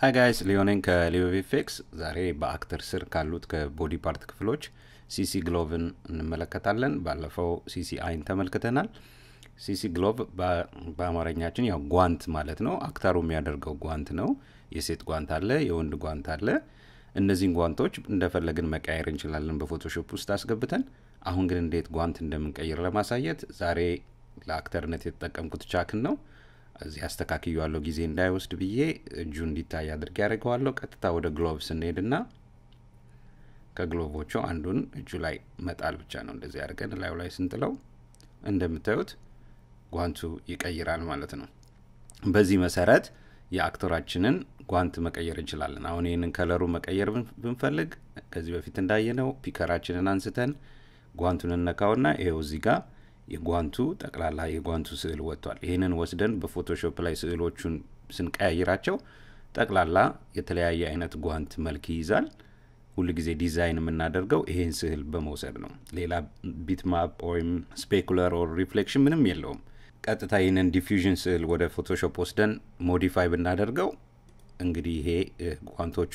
ሀይ ጋይስ ሊዮኔን ከሊዮቪፌክስ ዛሬ በአክተር ስር ካሉት ከቦዲ ፓርት ክፍሎች ሲሲ ግሎቭን እንመለከታለን ባለፈው ሲሲ አይን ተመልክተናል ሲሲ ግሎቭ በአማርኛችን ያው ጓንት ማለት ነው አክተሩ የሚያደርገው ጓንት ነው የሴት ጓንት አለ የወንድ ጓንት አለ እነዚህን ጓንቶች እንደፈለግን መቀያየር እንችላለን በፎቶሾፕ ውስጥ አስገብተን አሁን ግን እንዴት ጓንት እንደምንቀይር ለማሳየት ዛሬ ለአክተርነት የተጠቀምኩት ቻክን ነው። እዚህ ያለው ጊዜ እንዳይወስድ ብዬ እጁ እንዲታይ አድርጌ ያደርገዋለሁ። ቀጥታ ወደ ግሎቭ ስንሄድ ና ከግሎቮቹ አንዱን እጁ ላይ መጣል ብቻ ነው። እንደዚህ አድርገን ላዩ ላይ ስንጥለው እንደምታዩት ጓንቱ ይቀይራል ማለት ነው። በዚህ መሰረት የአክተራችንን ጓንት መቀየር እንችላለን። አሁን ይህንን ከለሩ መቀየር ብንፈልግ ከዚህ በፊት እንዳየነው ፒከራችንን አንስተን ጓንቱን እነካውና ይሄው እዚህ ጋር የጓንቱ ጠቅላላ የጓንቱ ስዕል ወጥቷል። ይህንን ወስደን በፎቶሾፕ ላይ ስዕሎቹን ስንቀያይራቸው ጠቅላላ የተለያየ አይነት ጓንት መልክ ይይዛል። ሁል ጊዜ ዲዛይን የምናደርገው ይሄን ስዕል በመውሰድ ነው። ሌላ ቢትማፕ ወይም ስፔኩለር ኦር ሪፍሌክሽን ምንም የለውም። ቀጥታ ይህንን ዲፊዥን ስዕል ወደ ፎቶሾፕ ወስደን ሞዲፋይ ብናደርገው እንግዲህ ይሄ ጓንቶቹ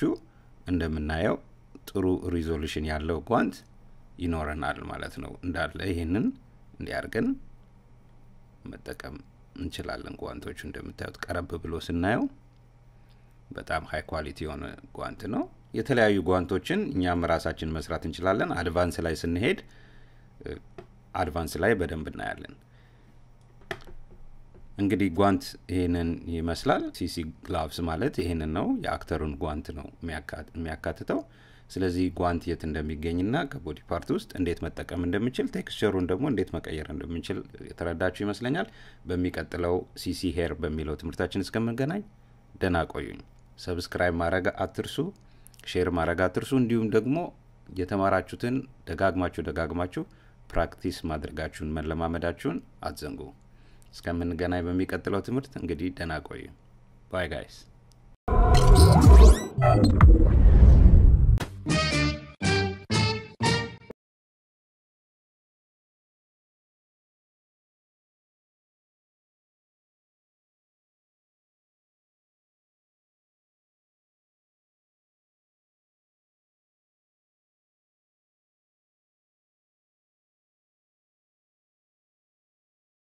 እንደምናየው ጥሩ ሪዞሉሽን ያለው ጓንት ይኖረናል ማለት ነው። እንዳለ ይህንን እንዲያርገን መጠቀም እንችላለን። ጓንቶቹ እንደምታዩት ቀረብ ብሎ ስናየው በጣም ሀይ ኳሊቲ የሆነ ጓንት ነው። የተለያዩ ጓንቶችን እኛም ራሳችን መስራት እንችላለን። አድቫንስ ላይ ስንሄድ አድቫንስ ላይ በደንብ እናያለን። እንግዲህ ጓንት ይህንን ይመስላል። ሲሲ ግላቭስ ማለት ይህንን ነው። የአክተሩን ጓንት ነው የሚያካትተው። ስለዚህ ጓንት የት እንደሚገኝና ከቦዲ ፓርት ውስጥ እንዴት መጠቀም እንደምንችል ቴክስቸሩን ደግሞ እንዴት መቀየር እንደምንችል የተረዳችሁ ይመስለኛል። በሚቀጥለው ሲሲ ሄር በሚለው ትምህርታችን እስከምንገናኝ ደና ቆዩኝ። ሰብስክራይብ ማድረግ አትርሱ፣ ሼር ማድረግ አትርሱ። እንዲሁም ደግሞ የተማራችሁትን ደጋግማችሁ ደጋግማችሁ ፕራክቲስ ማድረጋችሁን መለማመዳችሁን አትዘንጉ። እስከምንገናኝ በሚቀጥለው ትምህርት እንግዲህ ደና ቆዩ። ባይ ጋይስ።